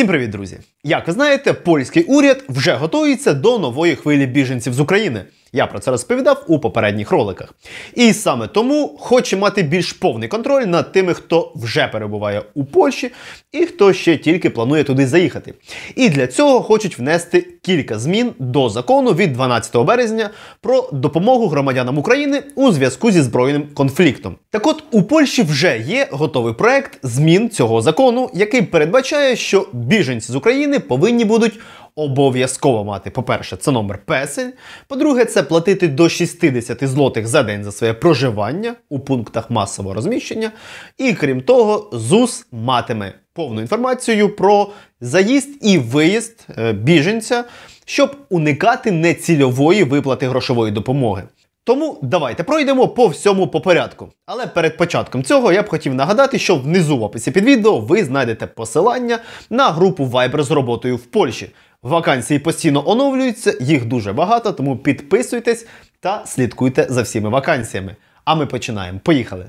Всім привіт, друзі! Як ви знаєте, польський уряд вже готується до нової хвилі біженців з України. Я про це розповідав у попередніх роликах. І саме тому хочу мати більш повний контроль над тими, хто вже перебуває у Польщі і хто ще тільки планує туди заїхати. І для цього хочуть внести кілька змін до закону від 12 березня про допомогу громадянам України у зв'язку зі збройним конфліктом. Так от у Польщі вже є готовий проект змін цього закону, який передбачає, що біженці з України повинні будуть обов'язково мати, по-перше, це номер песень, По-друге, це платити до 60 злотих за день за своє проживання у пунктах масового розміщення. І крім того, ЗУС матиме повну інформацію про заїзд і виїзд е, біженця, щоб уникати нецільової виплати грошової допомоги. Тому давайте пройдемо по всьому по порядку. Але перед початком цього я б хотів нагадати, що внизу в описі під відео ви знайдете посилання на групу Viber з роботою в Польщі. Вакансії постійно оновлюються, їх дуже багато, тому підписуйтесь та слідкуйте за всіми вакансіями. А ми починаємо. Поїхали!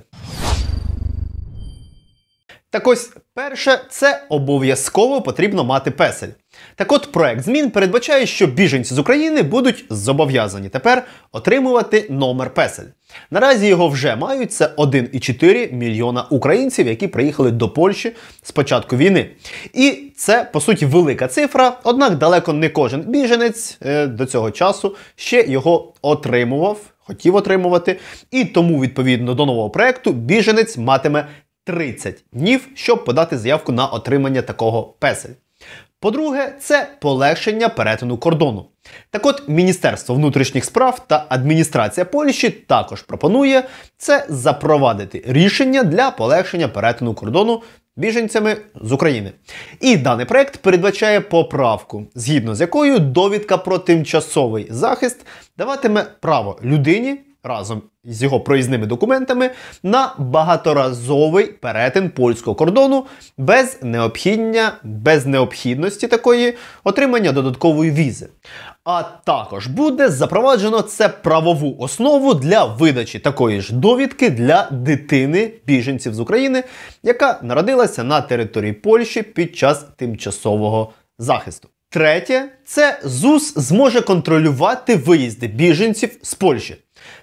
Так ось Перше, це обов'язково потрібно мати песель. Так от проект змін передбачає, що біженці з України будуть зобов'язані тепер отримувати номер песель. Наразі його вже мають це 1,4 мільйона українців, які приїхали до Польщі з початку війни. І це по суті велика цифра, однак далеко не кожен біженець е, до цього часу ще його отримував. Хотів отримувати, і тому, відповідно до нового проекту, біженець матиме 30 днів, щоб подати заявку на отримання такого песель. По-друге, це полегшення перетину кордону. Так от Міністерство внутрішніх справ та адміністрація Польщі також пропонує це запровадити рішення для полегшення перетину кордону біженцями з України. І даний проект передбачає поправку, згідно з якою довідка про тимчасовий захист даватиме право людині разом з його проїзними документами на багаторазовий перетин польського кордону без необхідня, без необхідності такої отримання додаткової візи. А також буде запроваджено це правову основу для видачі такої ж довідки для дитини біженців з України, яка народилася на території Польщі під час тимчасового захисту. Третє, це ЗУС зможе контролювати виїзди біженців з Польщі.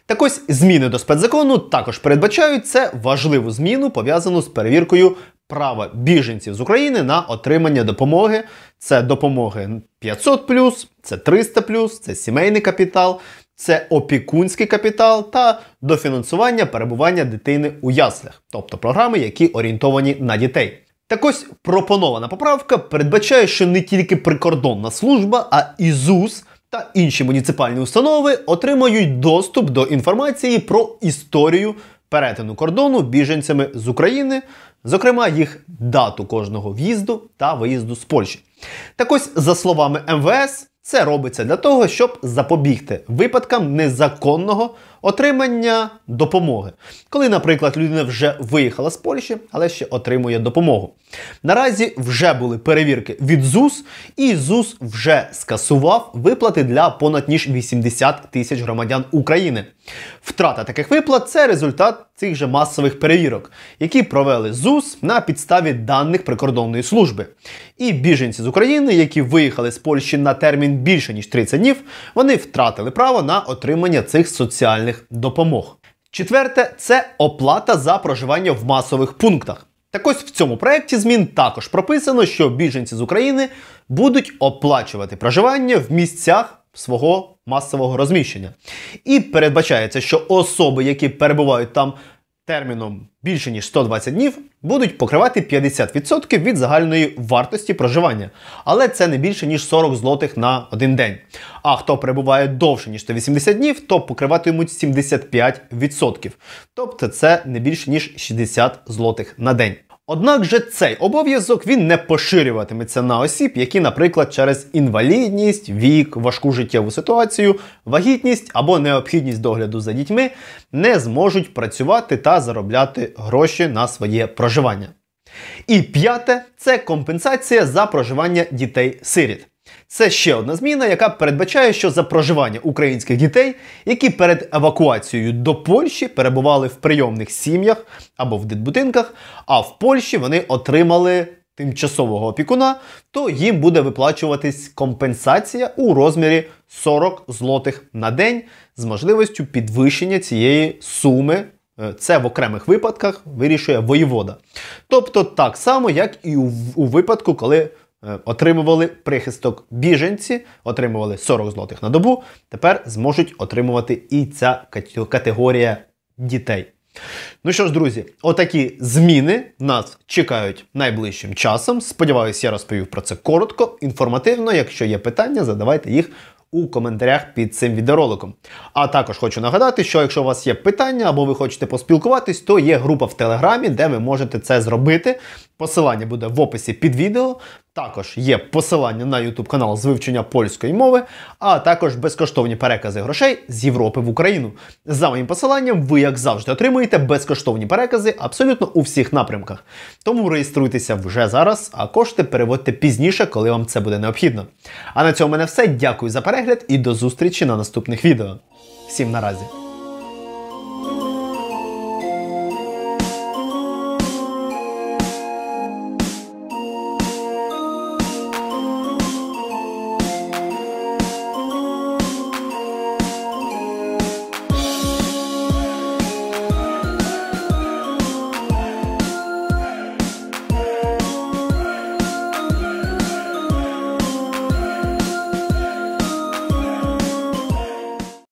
Так ось зміни до спецзакону також передбачають це важливу зміну, пов'язану з перевіркою права біженців з України на отримання допомоги. Це допомоги 500, це 300, це сімейний капітал, це опікунський капітал та дофінансування перебування дитини у яслях, тобто програми, які орієнтовані на дітей. Так ось пропонована поправка передбачає, що не тільки прикордонна служба, а і ЗУС та інші муніципальні установи отримають доступ до інформації про історію перетину кордону біженцями з України, зокрема їх дату кожного в'їзду та виїзду з Польщі. Так ось, за словами МВС, це робиться для того, щоб запобігти випадкам незаконного отримання допомоги. Коли, наприклад, людина вже виїхала з Польщі, але ще отримує допомогу. Наразі вже були перевірки від ЗУС, і ЗУС вже скасував виплати для понад ніж 80 тисяч громадян України. Втрата таких виплат це результат цих же масових перевірок, які провели ЗУС на підставі даних прикордонної служби. І біженці з України, які виїхали з Польщі на термін більше ніж 30 днів, вони втратили право на отримання цих соціальних соціальних допомог. Четверте, це оплата за проживання в масових пунктах. Так ось в цьому проєкті змін також прописано, що біженці з України будуть оплачувати проживання в місцях свого масового розміщення. І передбачається, що особи, які перебувають там терміном більше ніж 120 днів будуть покривати 50% від загальної вартості проживання, але це не більше ніж 40 злотих на один день. А хто перебуває довше ніж 180 днів, то покриватимуть 75%. Тобто це не більше ніж 60 злотих на день. Однак же цей обов'язок він не поширюватиметься на осіб, які, наприклад, через інвалідність, вік, важку життєву ситуацію, вагітність або необхідність догляду за дітьми не зможуть працювати та заробляти гроші на своє проживання. І п'яте це компенсація за проживання дітей-сиріт. Це ще одна зміна, яка передбачає, що за проживання українських дітей, які перед евакуацією до Польщі перебували в прийомних сім'ях або в дитбудинках, а в Польщі вони отримали тимчасового опікуна, то їм буде виплачуватись компенсація у розмірі 40 злотих на день з можливістю підвищення цієї суми. Е, це в окремих випадках вирішує воєвода. Тобто так само, як і у, випадку, коли Е, отримували прихисток біженці, отримували 40 злотих на добу. Тепер зможуть отримувати і ця категорія дітей. Ну що ж, друзі, отакі зміни нас чекають найближчим часом. Сподіваюсь, я розповів про це коротко, інформативно. Якщо є питання, задавайте їх у коментарях під цим відеороликом. А також хочу нагадати, що якщо у вас є питання або ви хочете поспілкуватись, то є група в Телеграмі, де ви можете це зробити. Посилання буде в описі під відео. Також є посилання на YouTube канал з вивчення польської мови, а також безкоштовні перекази грошей з Європи в Україну. За моїм посиланням, ви, як завжди, отримуєте безкоштовні перекази абсолютно у всіх напрямках. Тому реєструйтеся вже зараз, а кошти переводьте пізніше, коли вам це буде необхідно. А на цьому в мене все. Дякую за перегляд і до зустрічі на наступних відео. Всім наразі!